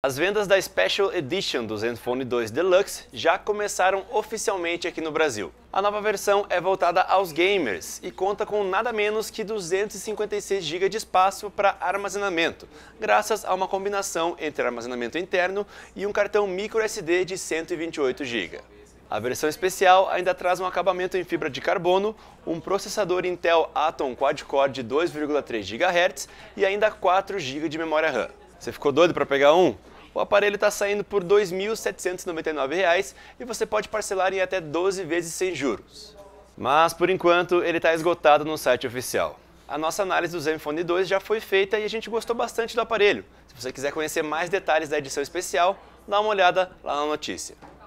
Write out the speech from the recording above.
As vendas da Special Edition do Zenfone 2 Deluxe já começaram oficialmente aqui no Brasil. A nova versão é voltada aos gamers e conta com nada menos que 256 GB de espaço para armazenamento, graças a uma combinação entre armazenamento interno e um cartão microSD de 128 GB. A versão especial ainda traz um acabamento em fibra de carbono, um processador Intel Atom Quad-Core de 2,3 GHz e ainda 4 GB de memória RAM. Você ficou doido para pegar um? o aparelho está saindo por R$ 2.799 e você pode parcelar em até 12 vezes sem juros. Mas por enquanto ele está esgotado no site oficial. A nossa análise do Zenfone 2 já foi feita e a gente gostou bastante do aparelho. Se você quiser conhecer mais detalhes da edição especial, dá uma olhada lá na notícia.